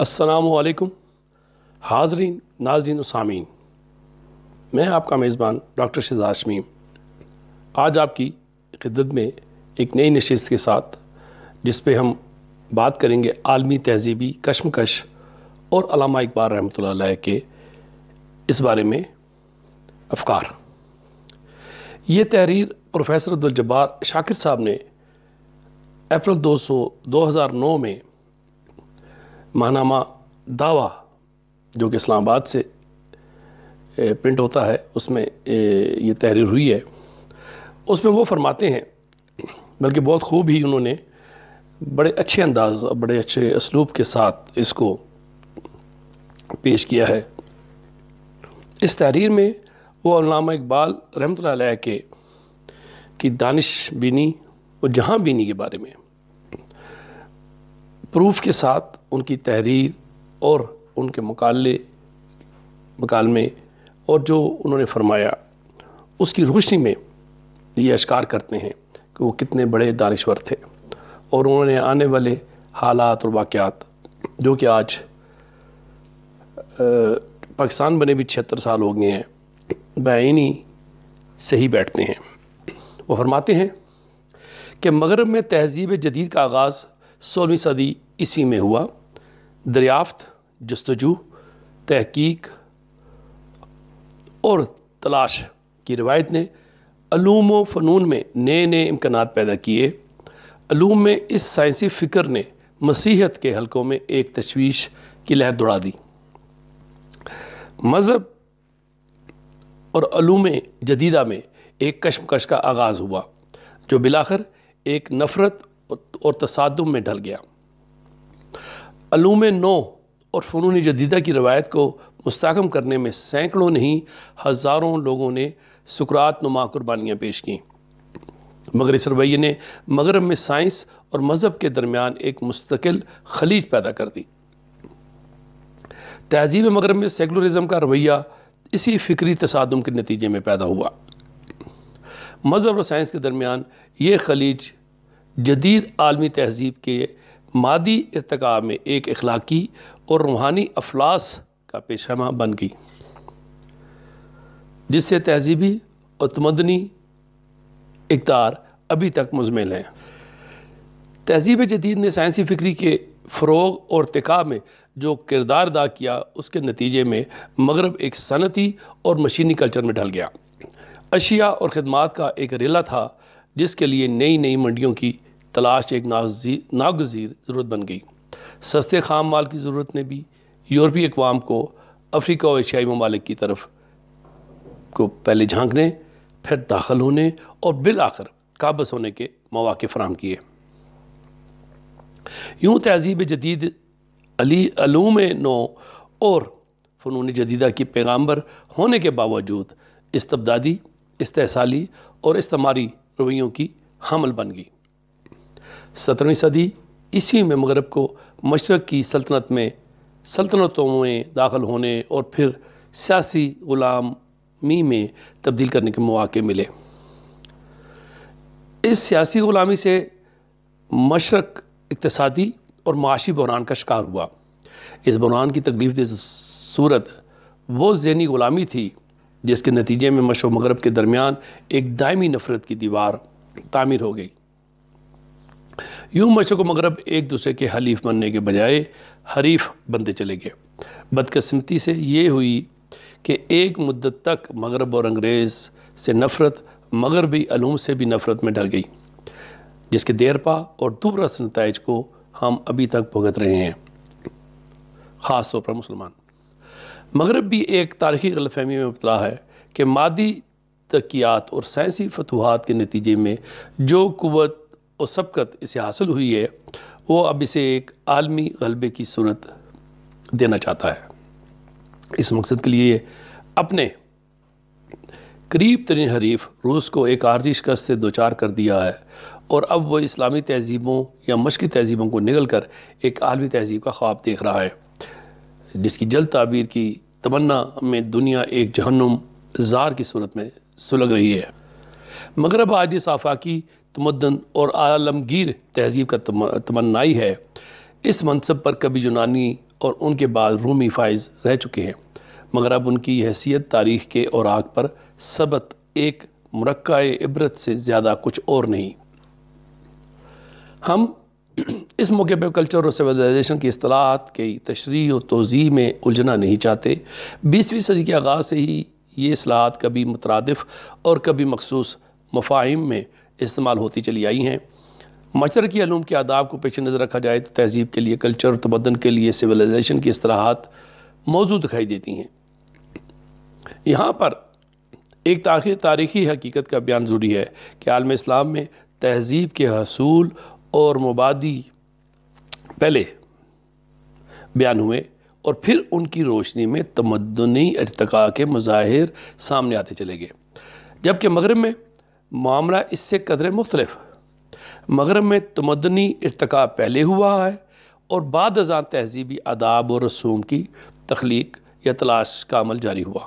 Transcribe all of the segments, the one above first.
असलकम हाजरीन नाजरीन सामीन मैं आपका मेज़बान डॉक्टर शजाज शमीम आज आपकी खिदत में एक नई नशस्त के साथ जिस पे हम बात करेंगे आलमी तहजीबी कश्मकश और अलामा इकबाल रहमत के इस बारे में अफकार ये तहरीर प्रोफेसर अब्दुलजब्बार शाकिर साहब ने अप्रैल दो सौ दो हज़ार नौ में माहनामा दावा जो कि इस्लामाबाद से प्रिंट होता है उसमें ये तहरीर हुई है उसमें वो फरमाते हैं बल्कि बहुत खूब ही उन्होंने बड़े अच्छे अंदाज और बड़े अच्छे इसलूब के साथ इसको पेश किया है इस तहरीर में वो अलामा इकबाल रहमत के की दानिश बीनी और जहाँ बीनी के बारे में प्रूफ के साथ उनकी तहरीर और उनके मकाले मकालमे और जो उन्होंने फरमाया उसकी रोशनी में ये अशकार करते हैं कि वो कितने बड़े दानश्वर थे और उन्होंने आने वाले हालात और वाक़ात जो कि आज पाकिस्तान बने भी छिहत्तर साल हो गए हैं बैनी सही बैठते हैं वो फरमाते हैं कि मगरब में तहजीब जदीद का आगाज़ सोलहवीं सदी ईस्वी में हुआ दरियाफ्त जस्तजू तहकीक और तलाश की रवायत ने अलूम व फ़नून में नए नए इम्कान पैदा किए अलूम में इस साइंसी फ़िक्र ने मसीहत के हलकों में एक तशवीश की लहर दौड़ा दी मज़हब और अलूम जदीदा में एक कश्मकश का आगाज़ हुआ जो बिलाखर एक नफ़रत और तसादम में ढल गया अलूम नो और फ़नून जदीदा की रवायत को मस्तकम करने में सैकड़ों नहीं हज़ारों लोगों ने सुकरात नुमा कुर्बानियाँ पेश कं मगर इस रवैये ने मगरब में साइंस और मज़हब के दरमियान एक मुस्तकिल खलीज पैदा कर दी तहजीब मगरब में सेकुलरिज़म का रवैया इसी फ़िक्री तसादम के नतीजे में पैदा हुआ मज़हब और साइंस के दरमियान ये खलीज जदीद आलमी तहजीब के मादी इरतका में एक अखलाकी और रूहानी अफलास का पेशमा बन गई जिससे तहजीबी और तमदनी इकदार अभी तक मुजमिल हैं तहजीब जदीद ने साइंसी फ़िक्री के फ़रोग और तका में जो किरदार अदा किया उसके नतीजे में मगरब एक सनती और मशीनी कल्चर में ढल गया अशिया और ख़दमात का एक रेला था जिसके लिए नई नई मंडियों की तलाश एक नागजीर ज़रूरत बन गई सस्ते खाम माल की ज़रूरत ने भी यूरोपीय अकवाम को अफ्रीका और एशियाई ममालिक की तरफ को पहले झांकने फिर दाखिल होने और बिल आखिर काबस होने के मौाक़े फराम किए यूँ तहजीब तो जदीद अली अलूम नो और फ़नून जदीदा की पैगाम्बर होने के बावजूद इस्तबदादी इस्तेसाली और इस्तेमारी रवैयों की हमल बन गई सत्रहवीं सदी इसी में मगरब को मशरक़ की सल्तनत में सल्तनतों में दाखिल होने और फिर सियासी ग़ुलामी में तब्दील करने के मौके मिले इस सियासी ग़ुलामी से मशरक़ इकतसादी और माशी बहरान का शिकार हुआ इस बहरान की तकलीफ दे सूरत वो जहनी ग़ुलामी थी जिसके नतीजे में मशो मगरब के दरमियान एक दायमी नफ़रत की दीवार तामीर हो गई यूँ मशरक मगरब एक दूसरे के हलीफ बनने के बजाय हरीफ बनते चले गए बदकस्मती से ये हुई कि एक मुद्दत तक मगरब और अंग्रेज़ से नफ़रत मगरबी अलूम से भी नफ़रत में डर गई जिसके देरपा और दूरस नतज को हम अभी तक भुगत रहे हैं ख़ास तौर पर मुसलमान मगरब भी एक तारीखी गलतफहमी में मुबला है कि मादी तरक्यात और साइंसी फतवाहत के नतीजे में जो कुत और सबकत इसे हासिल हुई है वो अब इसे एक आलमी गलबे की सूरत देना चाहता है इस मकसद के लिए अपने करीब तरीन हरीफ रूस को एक आर्जी शिकस्त से दो चार कर दिया है और अब वह इस्लामी तहजीबों या मशक़ी तहजीबों को निगल कर एक आलमी तहजीब का ख्वाब देख रहा है जिसकी जल्द ताबीर की तमन्ना में दुनिया एक जहन्नुम जार की सूरत में सुलग रही है मगरब आज इस आफाकी तमदन और आलमगीर तहजीब का तमन्नाई है इस मनसब पर कभी यूनानी और उनके बाद रूमी फाइज रह चुके हैं मगर अब उनकी हैसियत तारीख के और आग पर सबत एक मरक् इबरत से ज़्यादा कुछ और नहीं हम इस मौके पर कल्चर और सिविलाइजेशन की असलाहत की तशरी और तोज़ी में उलझना नहीं चाहते बीसवीं सदी के आगाज़ से ही ये असलाहत कभी मुतरदफ़ और कभी मखसूस मफाहिम में इस्तेमाल होती चली आई हैं मशर की अलूम के आदाब को पेश नज़र रखा जाए तो तहजीब के लिए कल्चर और तमदन के लिए सिविलाइजेशन की असराहत मौजूद दिखाई देती हैं यहाँ पर एक तारीखी तारीखी हकीकत का बयान ज़रूरी है कि आलम इस्लाम में तहजीब के हसूल और मुबादी पहले बयान हुए और फिर उनकी रोशनी में तमदनी अरतका के मज़ाहिर सामने आते चले गए जबकि मगरब में मामला इससे कदर मुख्तलफ मगरब में तमदनी इरतका पहले हुआ है और बाद अजान तहजीबी आदाब और रसूम की तख्लीक या तलाश का अमल जारी हुआ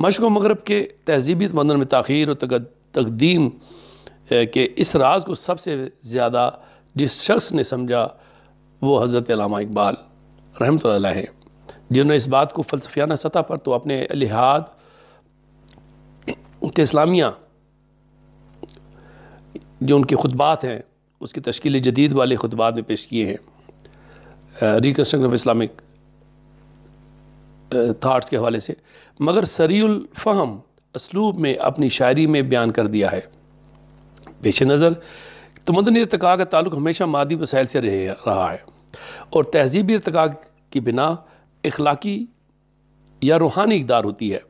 मशक़ मगरब के तहजीबी तमदन में तखीर और तकदीम के इस राज को सबसे ज़्यादा जिस शख्स ने समझा वो हज़रत लामा इकबाल रहमत है जिन्होंने इस बात को फ़लसफियाना सतह पर तो अपने लिहाज इस्लामिया जो उनके खुतबात हैं उसकी तश्ील जदीद वाले खुतबात में पेश किए हैं रिकन्स्ट्रक्शन ऑफ इस्लामिक थाट्स के हवाले से मगर सरीफ़हम इसलूब में अपनी शायरी में बयान कर दिया है पेश नज़र तमदनी इरतका का ताल्लुक हमेशा मादी वसाइल से रहे रहा है और तहजीबी इरतका की बिना इखलाकी या रूहानी इकदार होती है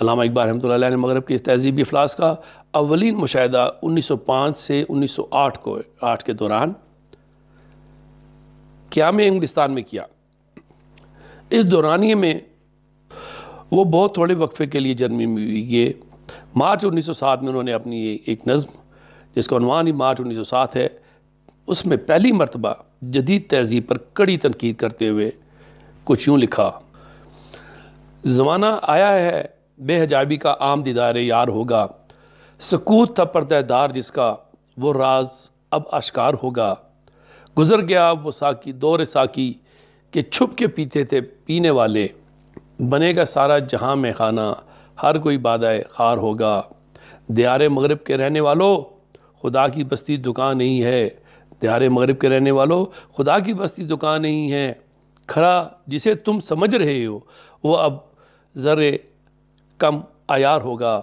अलामा इकबाल रहमत ने मगरब के इस तहजीबी अफलास का अवलिन मुशाह 1905 से 1908 को आठ के दौरान क्या में इंग्लिस्तान में किया इस दौरानिए में वो बहुत थोड़े वक्फे के लिए जन्मी हुई ये मार्च 1907 में उन्होंने अपनी एक नज़म जिसका अनवान ही मार्च 1907 है उसमें पहली मरतबा जदीद तहजीब पर कड़ी तनकीद करते हुए कुछ यूँ लिखा ज़माना आया है बेहजाबी का आम दीदार यार होगा सकूत था पर्दादार जिसका वो राज अब आश्कार होगा गुज़र गया वो साकी दौर साकी के छुप के पीते थे पीने वाले बनेगा सारा जहाँ में खाना हर कोई बादाए खार होगा दियार मगरब के रहने वालों खुदा की बस्ती दुकान नहीं है दियार मगरब के रहने वालों खुदा की बस्ती दुकान नहीं है खरा जिसे तुम समझ रहे हो वो अब ज़र कम आयार होगा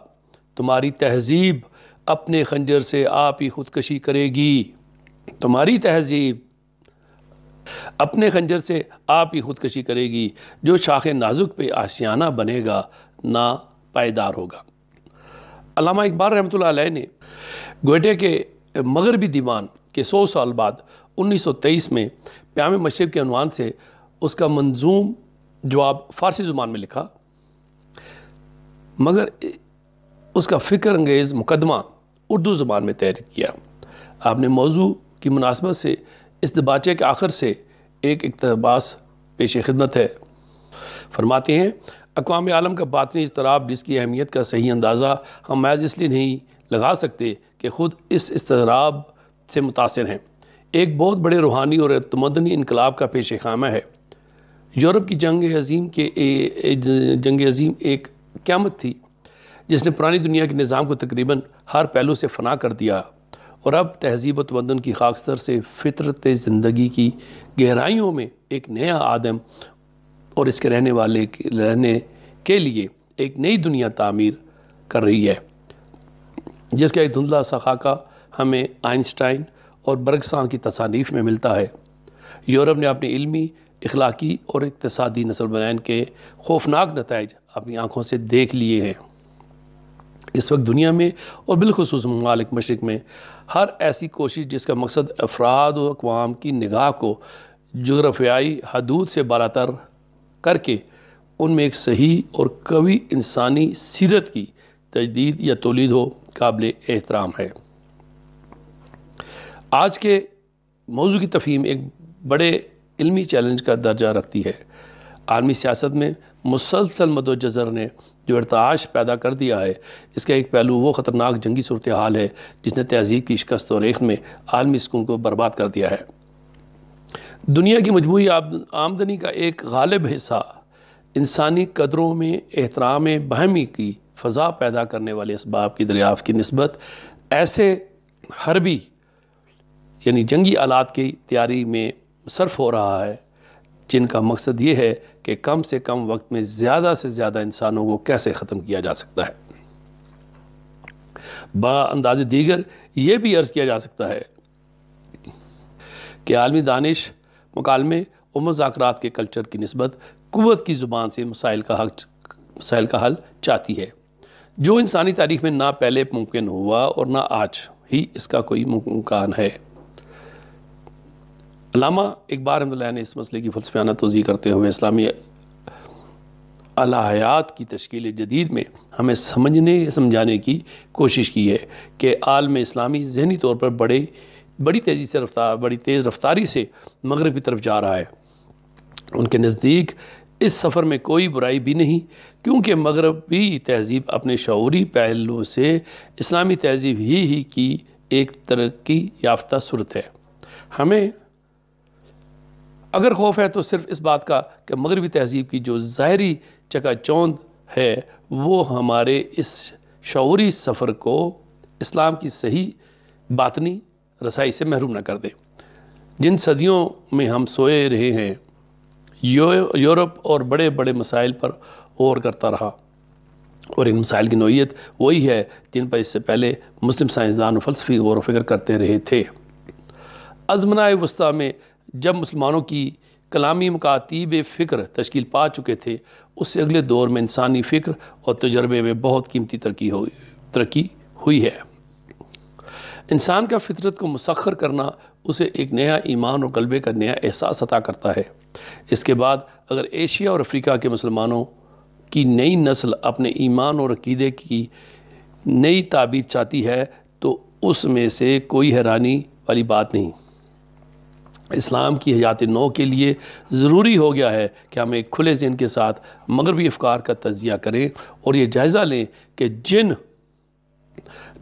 तुम्हारी तहज़ीब अपने खंजर से आप ही खुदकशी करेगी तुम्हारी तहज़ीब अपने खंजर से आप ही खुदकशी करेगी जो शाख नाजुक पे आशियाना बनेगा ना पायदार होगा अलामा इकबाल रहमत ने गोटे के मगरबी दीवान के सौ साल बाद 1923 में प्याम मशरब के अनवान से उसका मंजूम जवाब फ़ारसी ज़ुबान में लिखा मगर उसका फ़िक्र अंगेज़ मुकदमा उर्दू ज़बान में तहरीर किया आपने मौजू की मुनासबत से इस दबाचे के आखिर से एक इकतबास पेश खिदमत है फरमाते हैं अकवाम आलम का बातनी इसतराब जिसकी अहमियत का सही अंदाज़ा हम मैज़ इसलिए नहीं लगा सकते कि ख़ुद इस इसतराब से मुतासर हैं एक बहुत बड़े रूहानी और तमदनी इनकलाब का पेश खामा है यूरोप की जंग अजीम के जंग अजीम एक क्यामत थी जिसने पुरानी दुनिया के निज़ाम को तकरीबन हर पहलू से फना कर दिया और अब तहजीब तमदन की खाकसर से फितरत ज़िंदगी की गहराइयों में एक नया आदम और इसके रहने वाले के रहने के लिए एक नई दुनिया तामीर कर रही है जिसका एक धुंधला सा खाका हमें आइंस्टाइन और बरगसान की तसानीफ में मिलता है यूरोप ने अपने इलमी इखलाकी और इकतसादी नसल बनैन के खौफनाक नतज अपनी आँखों से देख लिए हैं इस वक्त दुनिया में और बिलखसूस ममालिक मशरक़ में हर ऐसी कोशिश जिसका मकसद अफराद और अकवाम की निगाह को जगरफियाई हदूद से बालातर करके उनमें एक सही और कवि इंसानी सीरत की तजदीद या तोलीद हो काबिल एहतराम है आज के मौजू की तफहीम एक बड़े इलमी चैलेंज का दर्जा रखती है आलमी सियासत में मुसलसल मदोजर ने जो इरताश पैदा कर दिया है इसका एक पहलू वो ख़तरनाक जंगी सूरत हाल है जिसने तहजीब की शिकस्त और रेख में आलमी सुकून को बर्बाद कर दिया है दुनिया की मजमू आमदनी का एक गालिब हिस्सा इंसानी कदरों में एहतराम बहमी की फ़जा पैदा करने वाले इसबाब की दरियाफ़ की नस्बत ऐसे हरबी यानी जंगी आलात की तैयारी में सर्फ हो रहा है जिनका मकसद ये है कि कम से कम वक्त में ज़्यादा से ज़्यादा इंसानों को कैसे ख़त्म किया जा सकता है बाअंदाज दीगर ये भी अर्ज़ किया जा सकता है कि आलमी दानिश मुकालमे और मजाकरात के कल्चर की नस्बत कुत की ज़ुबान से मसाइल का हक मसाइल का हल चाहती है जो इंसानी तारीख में ना पहले मुमकिन हुआ और ना आज ही इसका कोई मुमकान है अलामा इकबार अहमदिल्ला ने इस मसले की फलसफाना तोज़ी करते हुए इस्लामी अलायात की तश्ील जदीद में हमें समझने समझाने की कोशिश की है कि आलम इस्लामी जहनी तौर पर बड़े बड़ी तेज़ी से रफ्तार बड़ी तेज़ रफ्तारी से मगरब की तरफ जा रहा है उनके नज़दीक इस सफ़र में कोई बुराई भी नहीं क्योंकि मगरबी तहजीब अपने शौरी पहलू से इस्लामी तहजीब ही ही की एक तरक्की याफ्ता सूरत है हमें अगर खौफ है तो सिर्फ इस बात का कि मगरबी तहजीब की जो ज़ाहरी चकाचौंध है वो हमारे इस शौरी सफ़र को इस्लाम की सही बातनी रसाई से महरूम ना कर दे जिन सदियों में हम सोए रहे हैं यूरोप और बड़े बड़े मसाइल पर गौर करता रहा और इन मसाइल की नोयत वही है जिन पर इससे पहले मुस्लिम साइंसदान फलसफी गौर व फिक्र करते रहे थे अजमनाए वस्ती में जब मुसलमानों की कलामी मकातीब फ़िक्र तश्कील पा चुके थे उससे अगले दौर में इंसानी फ़िक्र और तजर्बे में बहुत कीमती तरक्की हो तरक्की हुई है इंसान का फितरत को मसखर करना उसे एक नया ईमान और गलबे का नया एहसास अता करता है इसके बाद अगर एशिया और अफ्रीका के मुसलमानों की नई नस्ल अपने ईमान और अकीदे की नई ताबीर चाहती है तो उसमें से कोई हैरानी वाली बात नहीं इस्लाम की हयात नौ के लिए ज़रूरी हो गया है कि हम एक खुले जिन के साथ मगरबी अफकार का तजिया करें और ये जायज़ा लें कि जिन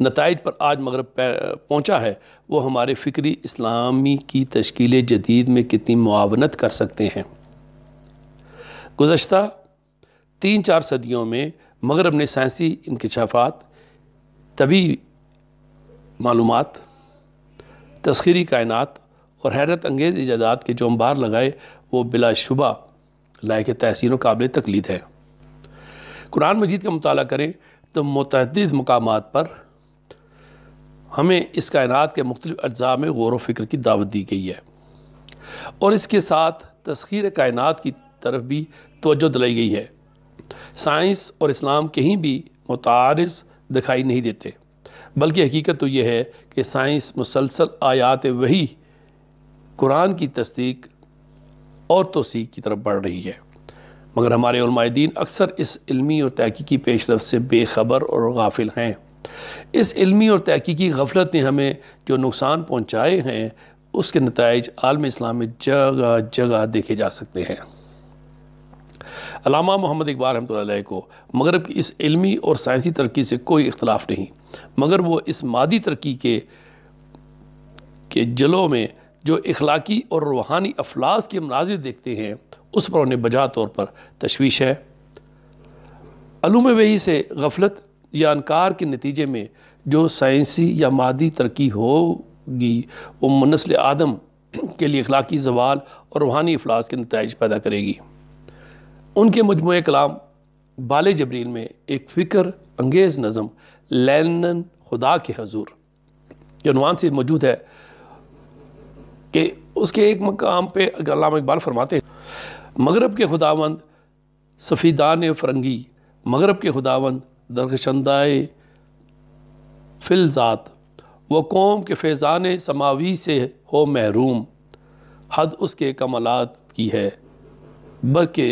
नतज पर आज मगरब पहुँचा है वो हमारे फ़िक्री इस्लामी की तश्ील जदीद में कितनी मुआवनत कर सकते हैं गुज्त तीन चार सदियों में मगरब ने साइंसी इनकशाफ़ात तभी मालूम तस्खीरी कायनत और हैरत अंगेज़ ईजादात के जो अंबार लगाए वो बिलाशुबा लायक तहसीन काबिल तकलीद है कुरान मजीद का मताल करें तो मतद मकाम पर हमें इस कायनात के मुख्तलिफ अज्जा में गौर वफ़िक्र की दावत दी गई है और इसके साथ तस्खीर कायनात की तरफ भी तोज्जो दिलाई गई है साइंस और इस्लाम कहीं भी मुतारस दिखाई नहीं देते बल्कि हकीकत तो यह है कि साइंस मुसलसल आयात वही कुरान की तस्दीक और तोसीक की तरफ बढ़ रही है मगर हमारे दीन अक्सर इस इल्मी और तहकीकी पेश रफ से बेखबर और गाफिल हैं इस इल्मी और तहकीकी गफलत ने हमें जो नुकसान पहुँचाए हैं उसके नतज आलम इस्लाम में जगह जगह देखे जा सकते हैं अलामा मोहम्मद इकबाल रमत को मगरब की इस इलमी और साइंसी तरक्की से कोई इख्तलाफ नहीं मगर वो इस मादी तरक्की के के जलों में जो इखलाकी और रूहानी अफलास के मनाजिर देखते हैं उस पर उन्हें बजा तौर पर तशवीश है अलूम वही से गफलत या अनकार के नतीजे में जो साइंसी या मादी तरक्की होगी वो मनसल आदम के लिए अखलाकी जवाल और रूहानी अफलास के नतज पैदा करेगी उनके मजमु कलाम बाल जबरील में एक फ़िक्र अंगेज़ नज़म लैन खुदा के हजूर जो अनवान से मौजूद है कि उसके एक मकाम पे अलामा इकबाल फरमाते हैं मगरब के खुदावंद सफ़ीदान फरंगी मगरब के खुदावंद दरखशंदाए फिलज़ात व कौम के फैज़ान समावी से हो महरूम हद उसके कमलात की है बर के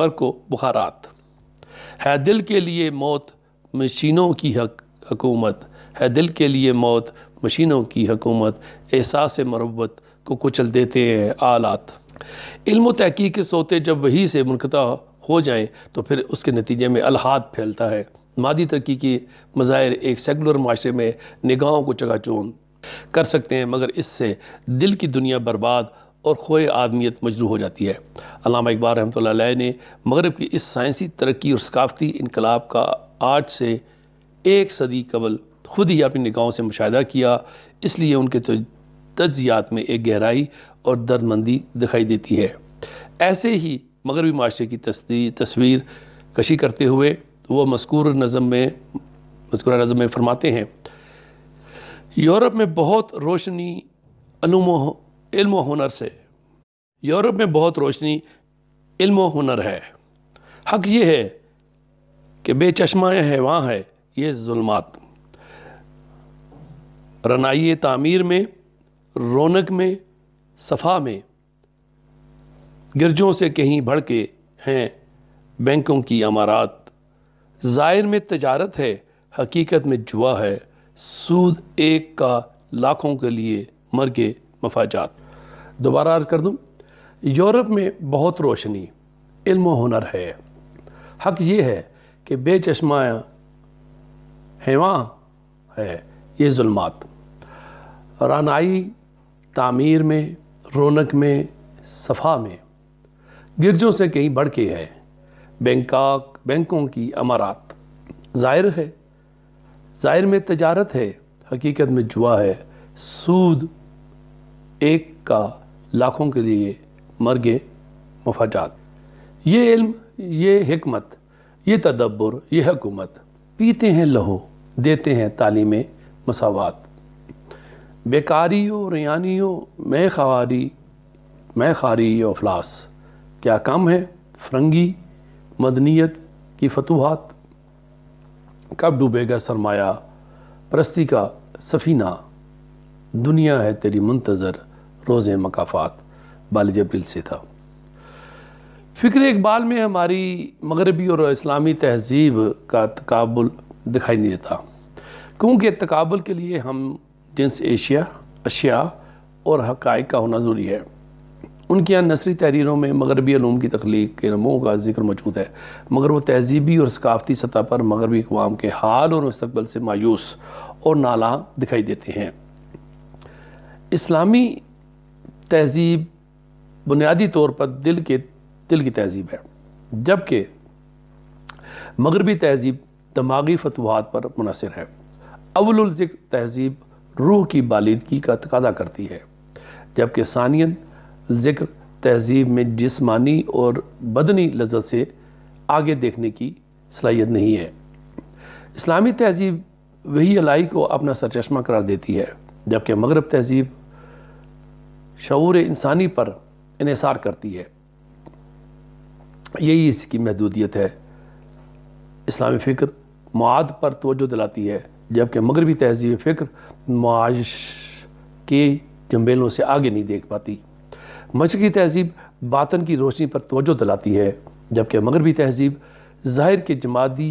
बर को बुखारात है दिल के लिए मौत मशीनों की हक हकूमत है दिल के लिए मौत मशीनों की हकूमत एहसास मरवत को कुचल देते हैं आलात इल्म तहकीक के सोते जब वही से मुनकता हो जाएँ तो फिर उसके नतीजे में अलहाद फैलता है मादी तरक्की की मज़ाहिर एक सेकुलर माशरे में निगाहों को चकाचौंध कर सकते हैं मगर इससे दिल की दुनिया बर्बाद और खोए आदमियत मजरू हो जाती है अलामा इकबाल रहमत ने मगरब की इस साइंसी तरक्की और सकाफ़ती इनकलाब का आज से एक सदी कबल खुद ही अपनी निगाहों से मुशाह किया इसलिए उनके तजियात तो में एक गहराई और दर्दमंदी दिखाई देती है ऐसे ही मगरबी माशरे की तस्वीर कशी करते हुए वह मस्कूर नज़म में मस्कूर नज़म में फरमाते हैं यूरोप में बहुत रोशनी इल्म हुनर से यूरोप में बहुत रोशनी इल्म हुनर है हक ये है कि बेचश्मा वहाँ है ये जुल्मात रनाइए तामीर में रौनक में सफ़ा में गिरजों से कहीं भड़के हैं बैंकों की अमारात ज़ाहिर में तजारत है हकीकत में जुआ है सूद एक का लाखों के लिए मर के मफाजात दोबारा अर्ज कर दूँ यूरोप में बहुत रोशनी इल्म हुनर है हक ये है कि बेचश्मा हैवा है ये जुल्मात रानाई तामीर में रौनक में सफ़ा में गिरजों से कहीं बढ़ के है बैंकॉक बैंकों की अमारात ज़ाहिर है ज़ाहिर में तजारत है हकीकत में जुआ है सूद एक का लाखों के लिए मरगे मफाजात ये इल्म ये हमत ये तदब्बर ये हकूमत पीते हैं लहू देते हैं तालीमें मसावत बेकारी हो रियानी हो मैं खवारी मैं खारी और अफलास क्या कम है फरंगी मदनीत की फतूहत कब डूबेगा सरमाया परस्ती का सफ़ीना दुनिया है तेरी मुंतज़र रोज़ मकाफात बालज अब्रिल से था फ़िक्र इकबाल में हमारी मगरबी और इस्लामी तहजीब का तकबुल दिखाई नहीं देता क्योंकि तकबल के लिए हम जिन्स एशिया अशिया और हक़ का होना ज़रूरी है उनके यहाँ नसरी तहरीरों में मगरबी आलूम की तख्लीक के नमों का जिक्र मौजूद है मगर वह तहजीबी और सकाफती सतह पर मगरबी अवाम के हाल और मुस्तबल से मायूस और नाला दिखाई देते हैं इस्लामी तहजीब बुनियादी तौर पर दिल के दिल की तहजीब है जबकि मगरबी तहजीब दिमागी फतवाहत पर मुनसर है अवलुलजिक तहजीब रूह की बालिदगी का तकादा करती है जबकि सानियन जिक्र तहजीब में जिस्मानी और बदनी लज्जत से आगे देखने की सलाहियत नहीं है इस्लामी तहजीब वही अलाई को अपना सरचश्मा करार देती है जबकि मगरब तहजीब शूर इंसानी पर इसार करती है यही इसकी महदूदियत है इस्लामी फ़िक्र माद पर तोजो दिलाती है जबकि मगरबी तहजीब फ़िक्र मुआश के जम्बेलों से आगे नहीं देख पाती मशरकी तहजीब बातन की रोशनी पर तोजो दिलाती है जबकि मगरबी तहजीब ज़ाहिर के जमादी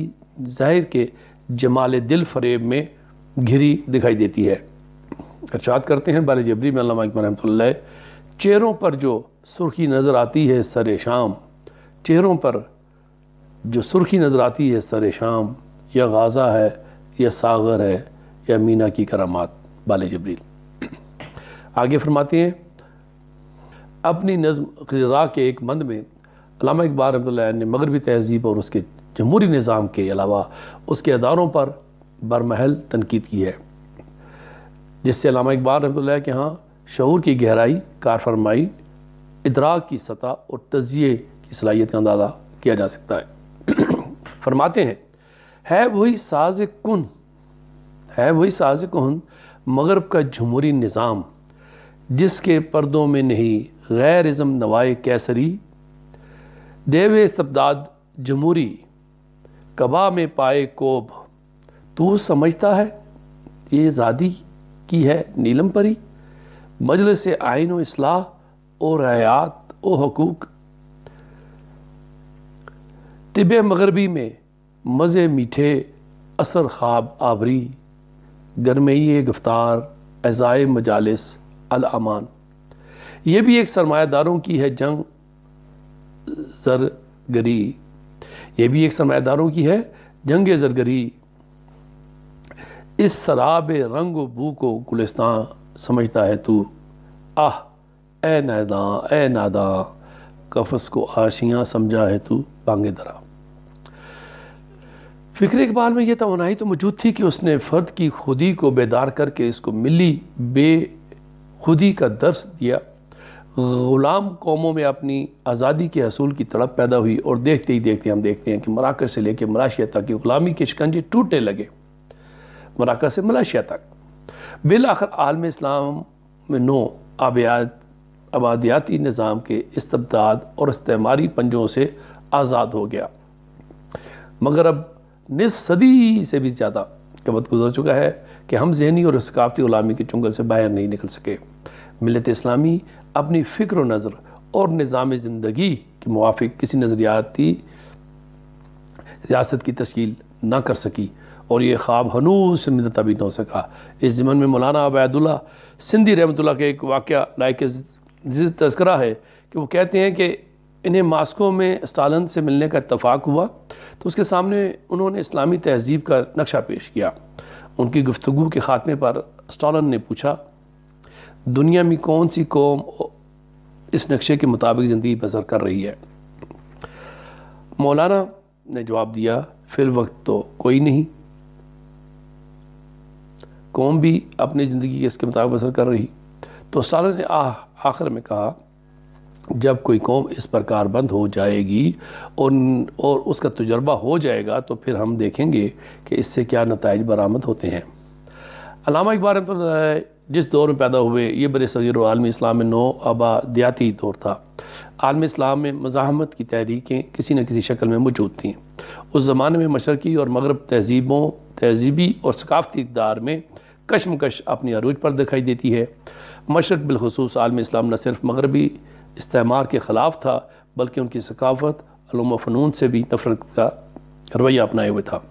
ज़ाहिर के जमाल दिल फरेब में घिरी दिखाई देती है अर्शात करते हैं बाल जबरी में रहमत चेहरों पर जो सुर्खी नज़र आती है सर शाम चेहरों पर जो सुर्खी नज़र आती है सर शाम यह गाज़ा है या सागर है या मीना की करामात बाल जबरील आगे फरमाते हैं अपनी नज़म खजरा के एक मंद में अलामा इकबाल रमत ने मगरबी तहजीब और उसके जमहूरी निज़ाम के अलावा उसके अदारों पर बरमहल तनकीद की है जिससे अलामा इकबाल रमत के यहाँ शूर की गहराई कारफरमाई इदराक की सतह और तजिए की सलाहियत का अंदाज़ा किया जा सकता है फरमाते हैं है वही साज कन है वही साज कन मगरब का जमहूरी निज़ाम जिसके पर्दों में नहीं गैर इज़म नवाए कैसरी देव सबदाद जमूरी कबा में पाए कोब तू समझता है ये आज़ादी की है नीलम परी से आइन व असलाह और रयात ओ हकूक तिब मगरबी में मज़े मीठे असर ख्वाब आवरी गरमई गफ्तार एज़ाए मजालस अमान ये भी एक सरमादारों की है जंग जरगरी ये भी एक सरमादारों की है जंग जरगरी इस शराब रंग बू को गुलस्तान समझता है तू आह ए नादा ए नादा कफस को आशियाँ समझा है तू बांगे दरा फ़िक्र इकबाल में यह तोनाई तो मौजूद थी कि उसने फ़र्द की खुदी को बेदार करके इसको मिली बे खुदी का दर्श दिया ग़ुलाम कौमों में अपनी आज़ादी के असूल की तड़प पैदा हुई और देखते ही देखते हम देखते हैं कि मराकज़ से लेकर मलाशिया तक की ग़ुलामी के शिकंजे टूटने लगे मराकज से मलाशिया तक बिलाखर आलम इस्लाम में नो आबियात आबादियाती निज़ाम के इस्तबदाद और इस्तेमारी पंजों से आज़ाद हो गया मगर अब निस सदी से भी ज़्यादा का वक्त गुजर चुका है कि हम जहनी और इसकाफती गुलामी के चुंगल से बाहर नहीं निकल सके मिलत इस्लामी अपनी फ़िक्र नज़र और निज़ाम ज़िंदगी के मुआफ़ किसी नज़रियाती रियासत की तश्ील ना कर सकी और ये ख्वाब हनूस शनिंदा तभी ना हो सका इस ज़मन में मौलाना अबैदुल्ला सिंधी रहमत के एक वाक़ लायक तस्करा है कि वो कहते हैं कि इन्हें मास्को में स्टालन से मिलने का इतफाक़ हुआ तो उसके सामने उन्होंने इस्लामी तहजीब का नक्शा पेश किया उनकी गुफ्तु के ख़ात्मे पर स्टालन ने पूछा दुनिया में कौन सी कौम इस नक्शे के मुताबिक ज़िंदगी बसर कर रही है मौलाना ने जवाब दिया फिल वक्त तो कोई नहीं कौम भी अपनी ज़िंदगी के इसके मुताबिक बसर कर रही तो सारा ने आह आखिर में कहा जब कोई कौम इस प्रकार बंद हो जाएगी और और उसका तजर्बा हो जाएगा तो फिर हम देखेंगे कि इससे क्या नतज बरामद होते हैं अलामा इकबार तो जिस दौर में पैदा हुए ये बरे सगीर आलम इस्लाम में नौ आबादियाती दौर था आलम इस्लाम में मज़ात की तहरीकें किसी न किसी शक्ल में मौजूद थीं उस ज़माने में मशरक़ी और मगरब तहजीबों तहजीबी और सकाफती इकदार में कशमकश अपनी अरूज पर दिखाई देती है मशरक़ बिलखसूस आलम इस्लाम न सिर्फ मगरबी इस्तेमार के ख़िलाफ़ था बल्कि उनकी सकाफ़त ूम फ़नून से भी नफरत का रवैया अपनाए हुए था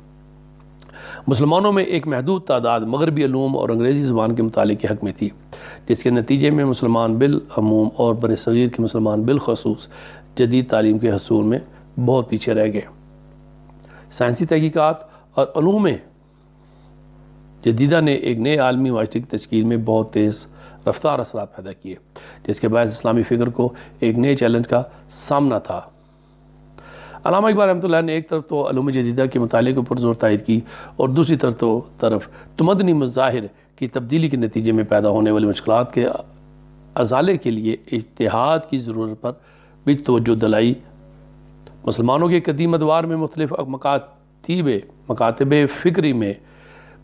मुसलमानों में एक महदूद तादाद मगरबी अलूम और अंग्रेज़ी ज़बान के मतलब के हक़ में थी जिसके नतीजे में मुसलमान बिलूम और बर सग़ीर के मुसलमान बिलखसूस जदीद तलीम के हसूल में बहुत पीछे रह गए साइंसी तहकीक़ात और अलूम जदीदा ने एक नए आलमी माशरे की तश्कील में बहुत तेज़ रफ्तार असरा पैदा किए जिसके बाद इस्लामी फ़िक्र को एक नए चैलेंज का सामना था अलामा इकबाल रमत ने एक तरफ तो अलूम जदीदा के मताले को जोर तायद की और दूसरी तरफ तो तरफ तमदनी मज़ाहिर की तब्दीली के नतीजे में पैदा होने वाली मुश्किल के अजाले के लिए इतिहाद की ज़रूरत पर भी तोजो दलाई मुसलमानों के कदीम अदवार में मुख्तफ मकातीब मकातब फ़िक्री में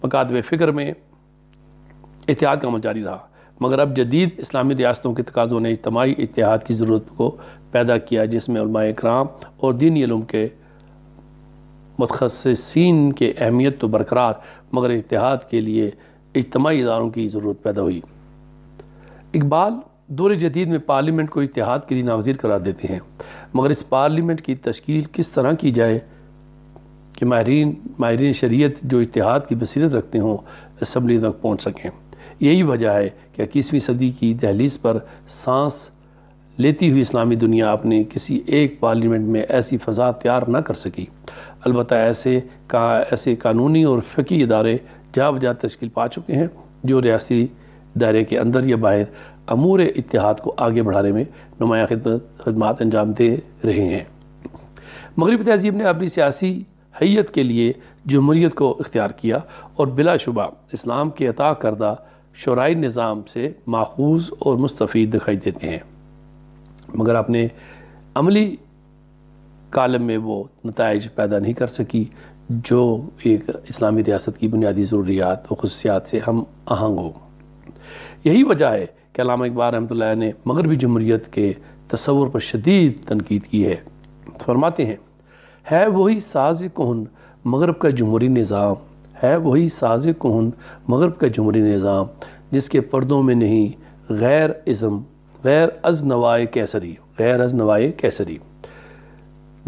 मकातब फ़िक्र में एहतियात का अमल जारी रहा मगर अब जदीद इस्लामी रियासतों के तकाज़ों ने इजमाही इतिहाद की ज़रूरत को पैदा किया जिसमें कराम और दीनी इलम के मतखसिन के अहमियत तो बरकरार मगर इतिहाद के लिए इजमाही इदारों की ज़रूरत पैदा हुई इकबाल दूर जदीद में पार्लियामेंट को इतिहाद के लिए नावजीर करार देते हैं मगर इस पार्लियामेंट की तश्ील किस तरह की जाए कि माहरीन माहरीन शरीत जो इतिहाद की बसीरत रखते हों इसम्बली तक पहुँच सकें यही वजह है कि इक्कीसवीं सदी की दहलीस पर सांस लेती हुई इस्लामी दुनिया अपने किसी एक पार्लियामेंट में ऐसी फ़जा तैयार न कर सकी अलबत् ऐसे का ऐसे कानूनी और फ़की इदारे जा बजा तश्ल पा चुके हैं जो रियासी दायरे के अंदर या बाहर अमूर इतिहाद को आगे बढ़ाने में नुमाया खदमात अंजाम दे रहे हैं मगरब तहजीब ने अपनी सियासी हैत के लिए जमहूरीत को इख्तियार किया और बिलाशुबा इस्लाम के अता करदा शराय निज़ाम से माखूज और मुस्तफ़ दिखाई देते हैं मगर अपने अमली कालम में वो नतज पैदा नहीं कर सकी जो एक इस्लामी रियासत की बुनियादी ज़रूरियात और खसूसियात से हम आहंग हो यही वजह है कि अलामा इकबाल रहमत ने मगरबी जमहूरीत के तस्वुर पर शदीद तनकीद की है फरमाते हैं है वही साज कौन मगरब का जमहूरी निज़ाम है वही साज कहन मगरब का जमहूरी निज़ाम जिसके पर्दों में नहीं गैर इज़म गैर अज नवाए कैसरी गैर अज नवाए कैसरी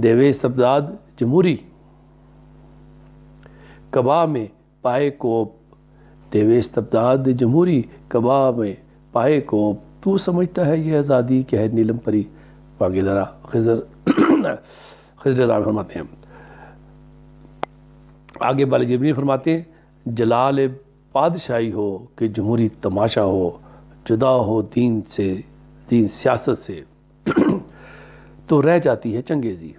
देवे सब्जाद जमहूरी कबा में पाए कोप देवे तब्दाद जमहूरी कबा में पाए कोप तू समझता है यह आज़ादी क्या है नीलम परी दरा खजर खजर राम हैं आगे वाले जबरी फरमाते हैं जलाल पादशाही हो कि जमहूरी तमाशा हो जुदा हो दीन से दीन सियासत से तो रह जाती है चंगेज़ी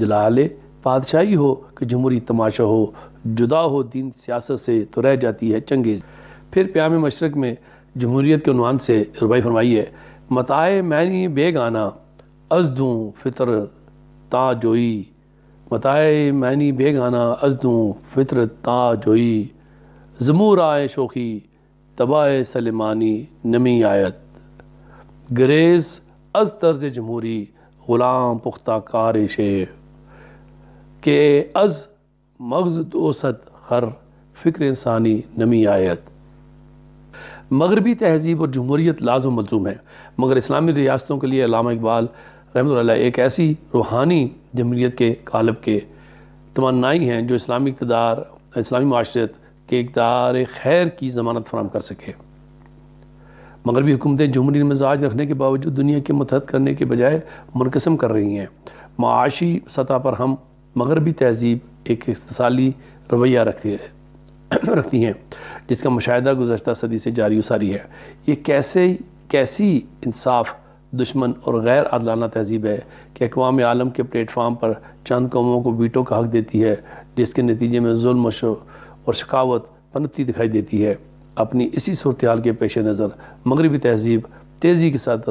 जलाल पादशाही हो कि जमहूरी तमाशा हो जुदा हो दीन सियासत से तो रह जाती है चंगेज़ फिर प्याम मशरक में जमहूरीत के अनवान से रुबाई फरमाई है मताए मैनी बेगाना अजदूँ फितर ताजोई मताए मैनी बेगाना अजदू फितरत ता जोई जमूर आए शोखी तबाए सलेमानी नमी आयत ग्रेस अज तर्ज जमूरी ग़ुलाम पुख्ता कार शेर के अज मगज़ दोसत हर फ़िक्र इंसानी नमी आयत मगरबी तहजीब और जमहूरीत लाजम मलजूम है मगर इस्लामी रियासतों के लिए अलामा इकबाल रहमत एक ऐसी रूहानी जमहूरीत के कालब के तमन्नाई हैं जो इस्लामी इकतदार इस्लामी माशरत के इकदार खैर की ज़मानत फराम कर सके मगरबी हुकूमतें जमहूरी मिजाज रखने के बावजूद दुनिया के मतहद करने के बजाय मुनकसम कर रही हैं माशी सतह पर हम मगरबी तहजीब एक इकतसाली रवैया रखती है रखती हैं जिसका मुशाह गुजशत सदी से जारी उसारी है ये कैसे कैसी इंसाफ दुश्मन और गैर अदलाना तहजीब है कि अकवाम आलम के प्लेटफार्म पर चंद कौमों को बीटों का हक देती है जिसके नतीजे में जुल्म और शिकावत पनपती दिखाई देती है अपनी इसी सूरत हाल के पेश नज़र मगरबी तहजीब तेज़ी के साथ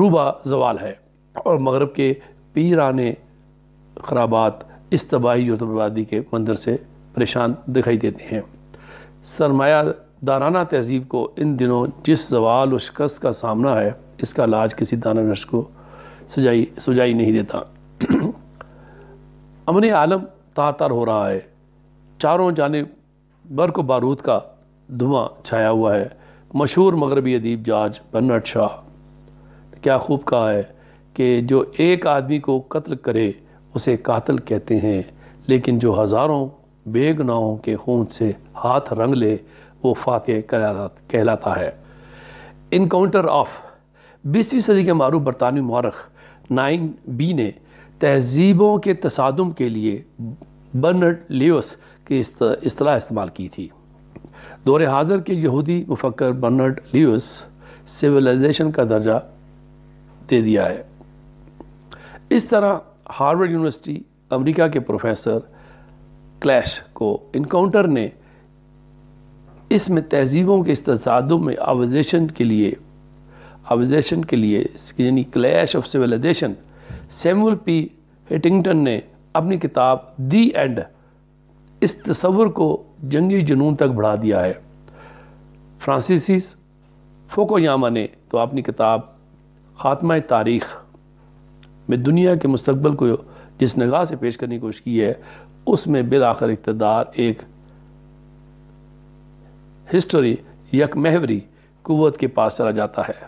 रूबा जवाल है और मगरब के पीराने खराबात इस तबाही और तबादी के मंजर से परेशान दिखाई देते हैं सरमायादाराना तहजीब को इन दिनों जिस जवाल व शिकस्त का सामना है इसका इलाज किसी दाना नर्स को सजाई सुझाई नहीं देता अमन आलम तार तार हो रहा है चारों जाने को बारूद का धुआं छाया हुआ है मशहूर मगरबी अदीब जाज बन्नट शाह क्या खूब कहा है कि जो एक आदमी को कत्ल करे उसे कातल कहते हैं लेकिन जो हज़ारों बेगनाहों के खून से हाथ रंग ले वो फातह कहलाता है इनकाउंटर ऑफ बीसवीं सदी के मारूफ़ बरतानवी मौरख नाइन बी ने तहजीबों के तसादम के लिए बर्नड लियोस की असलाह इस्तेमाल की थी दौरे हाजिर के यहूदी मुफक्र बर्नड लियोस सिविलाइजेशन का दर्जा दे दिया है इस तरह हार्वर्ड यूनिवर्सिटी अमेरिका के प्रोफेसर क्लैश को इनकाउंटर ने इसमें तहजीबों के इस तसादम में आवजेशन के लिए ऑब्जेशन के लिए यानी clash of civilisation Samuel P Huntington ने अपनी किताब दी एंड इस तस्वर को जंगी जुनून तक बढ़ा दिया है फ्रांसीसिस फोकोयामा ने तो अपनी किताब खात्मा तारीख में दुनिया के मुस्तबल को जिस नगाह से पेश करने की कोशिश की है उसमें बिल आखिर इकतदार एक हिस्ट्री यकमहवरी कुत के पास चला जाता है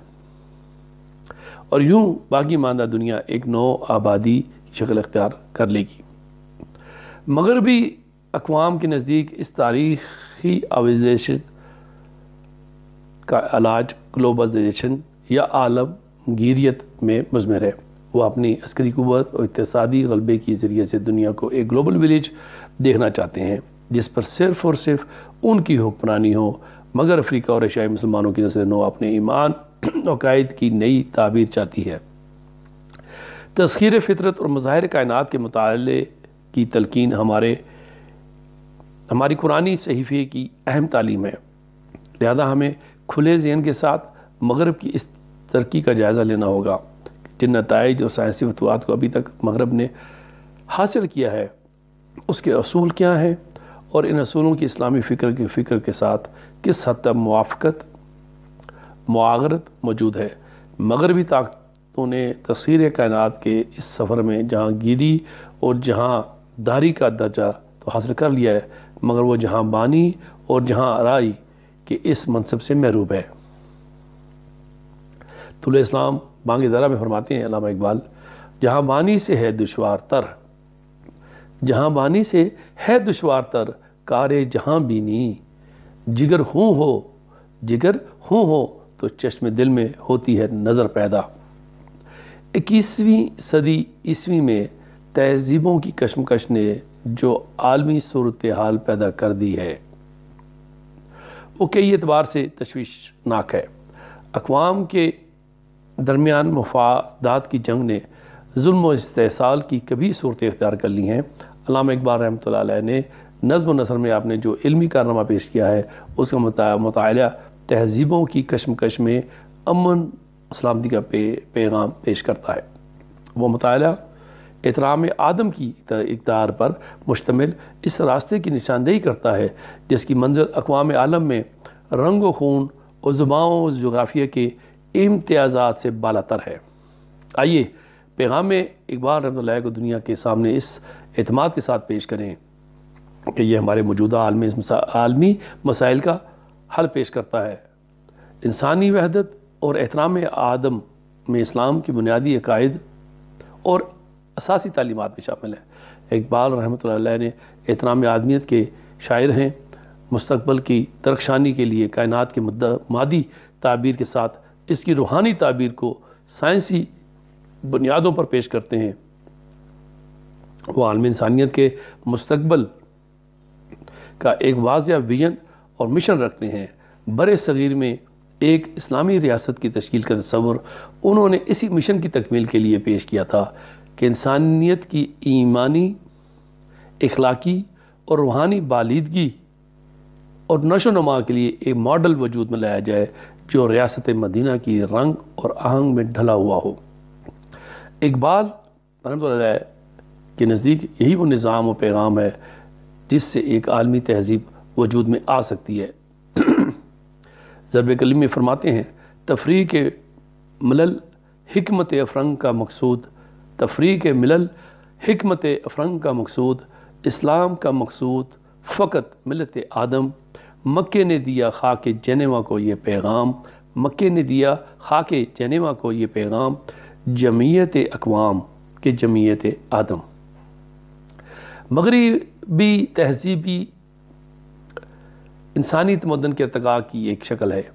और यूँ बाकी मानदा दुनिया एक नौ आबादी की शक्ल अख्तियार कर लेगी मगरबी अकवाम के नज़दीक इस तारीखी आविजेश का इलाज ग्लोबलाइजेशन या आलमगीरियत में मजमर है वह अपनी अस्करी क़वत और इकतसादी गलबे के ज़रिए से दुनिया को एक ग्लोबल विलेज देखना चाहते हैं जिस पर सिर्फ़ और सिर्फ उनकी हुक्मरानी हो मगर अफ्रीका और एशियाई मुसलमानों की नजर नो अपने ईमान अकायद की नई ताबीर चाहती है तस्खीर फितरत और मज़ाहिर कायनात के मताले की तलकिन हमारे हमारी कुरानी सहीफ़े की अहम तालीम है लिहाजा हमें खुले जहन के साथ मगरब की इस तरक्की का जायज़ा लेना होगा जिन नतज और साइंसी फतवात को अभी तक मगरब ने हासिल किया है उसके असूल क्या हैं और इन असूलों की इस्लामी फ़िक्र की फ़िक्र के साथ किस हद तक मुआफ़त मागरत मौजूद है मगरबी ताकतों ने तस्वीर कायन के इस सफ़र में जहाँ गिरी और जहाँ दारी का दर्जा तो हासिल कर लिया है मगर वह जहाँ बानी और जहाँ आरई के इस मनसब से महरूब है तुल इस्लाम बांग दरा में फरमाते हैं अलामा इकबाल जहाँ बानी से है दुशवार तर जहाँ बानी से है दुशवार तर कार जहाँ बीनी जिगर हूँ हो जिगर हूँ हो तो चश्मे दिल में होती है नज़र पैदा इक्कीसवीं सदी ईस्वी में तहजीबों की कश्मकश ने जो आलमी सूरत हाल पैदा कर दी है वो कई एतबार से तशवीशनाक है अकवाम के दरमियान मफादात की जंग ने जुल्म इस्तेसाल की कभी सूरत अख्तियार कर ली हैं अलामा इकबाल रहमत ने नज़म नसर में आपने जो इलमी कारनामा पेश किया है उसका मतलब तहजीबों की कशमकश में अमन सलामती का पे पैगाम पेश करता है वह मताल एहतराम आदम की इकदार पर मुश्तमिल इस रास्ते की निशानदेही करता है जिसकी मंजिल अकवाम आलम में रंग व खून और ज़ुबाओं जोग्राफिया के इम्तियाज़ात से तर है आइए पैगाम इकबाल रहमत को दुनिया के सामने इस अतमाद के साथ पेश करें कि यह हमारे मौजूदा आलमी आलमी मसाइल का हल पेश करता है इंसानी वहदत और एहतराम आदम में इस्लाम की बुनियादी अकायद और असासी तलीमत में शामिल है इकबाल रहमत ने एहतराम आदमियत के शायर हैं मुस्तबल की तरक्शानी के लिए कायन के मादी ताबीर के साथ इसकी रूहानी ताबीर को साइंसी बुनियादों पर पेश करते हैं वो आलम इंसानियत के मुस्तबल का एक वाज विजन और मिशन रखते हैं बर सग़ीर में एक इस्लामी रियासत की तश्ील का तस्वर उन्होंने इसी मिशन की तकमील के लिए पेश किया था कि इंसानियत की ईमानी इखलाकी और रूहानी बालीदगी और नशो नमा के लिए एक मॉडल वजूद में लाया जाए जो रियासत मदीना की रंग और आहंग में ढला हुआ हो इकबाल रहमत के नज़दीक यही वो निज़ाम व पैगाम है जिससे एक आलमी तहजीब वजूद में आ सकती है ज़रब कलीम में फरमाते हैं तफरी के मलल हमत अफरंग का मकसूद तफरी के मिलल हमत अफरंग का मकसूद इस्लाम का मकसूद फ़कत मिलत आदम मक्के ने दिया खाक जनेवा को ये पैगाम मक् ने दिया खाक जनेवा को ये पैगाम जमीयत अकवाम के जमीयत आदम मगरबी तहजीबी इंसानी तमदन के अरतगा की एक शक्ल है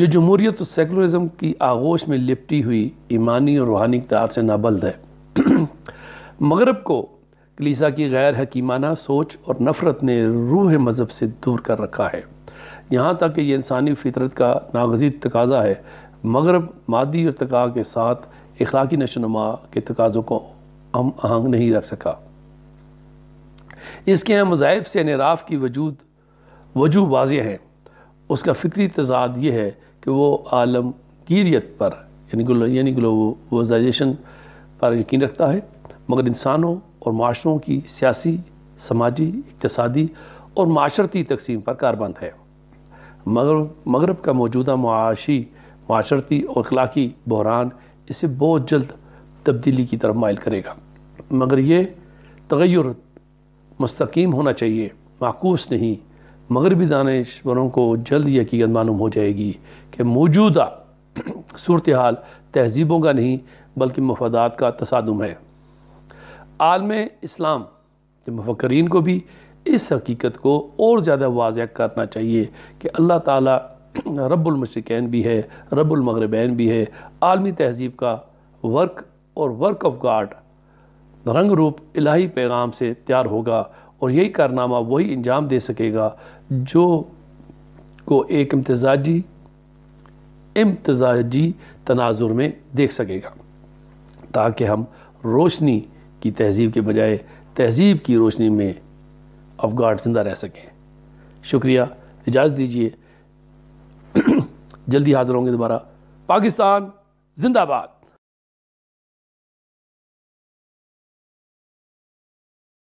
जो जमहूरीत तो सेकुलरिज्म की आगोश में लिपटी हुई ईमानी और रूहानी इकदार से नाबल्द है मगरब को कलीसा की गैर हकीमाना सोच और नफ़रत ने रूह मज़हब से दूर कर रखा है यहाँ तक कि यह इंसानी फितरत का नागजीर तकाजा है मगरब मादी इरतका के साथ इखलाकी नशोनुमा के तकाज़ों को हम आहंग नहीं रख सका इसके यहाँ मज़ाहब से नराफ़ की वजूद वजूह वाज है उसका फ़िक्री तजाद ये है कि वो आलमगीरीत पर यानी ग्लो यानी ग्लोबलाइजेशन पर यकीन रखता है मगर इंसानों और माशरों की सियासी समाजी इकतदी और माशरती तकसीम पर कारबंद है मगर मगरब का मौजूदा माशी माशरती और अखलाकी बहरान इसे बहुत जल्द तब्दीली की तरफ मायल करेगा मगर ये तगैर मस्तकीम होना चाहिए माकूस नहीं मगरबी दानशवरों को जल्द हकीकत मालूम हो जाएगी कि मौजूदा सूरत हाल तहजीबों का नहीं बल्कि मफादात का तसादम है आलम इस्लाम के मफकरीन को भी इस हकीकत को और ज़्यादा वाजह करना चाहिए कि अल्लाह ताला रबुलमशिकैन भी है रबुलमगरबैन भी है आलमी तहजीब का वर्क और वर्क ऑफ गाड रंग रूप इलाही पैगाम से तैयार होगा और यही कारनामा वही अंजाम दे सकेगा जो को एक इम्तजाजी इम्तजाजी तनाजुर में देख सकेगा ताकि हम रोशनी की तहजीब के बजाय तहजीब की रोशनी में अफगार्ड ज़िंदा रह सकें शुक्रिया इजाज़त दीजिए जल्दी हाज़िर होंगे दोबारा पाकिस्तान जिंदाबाद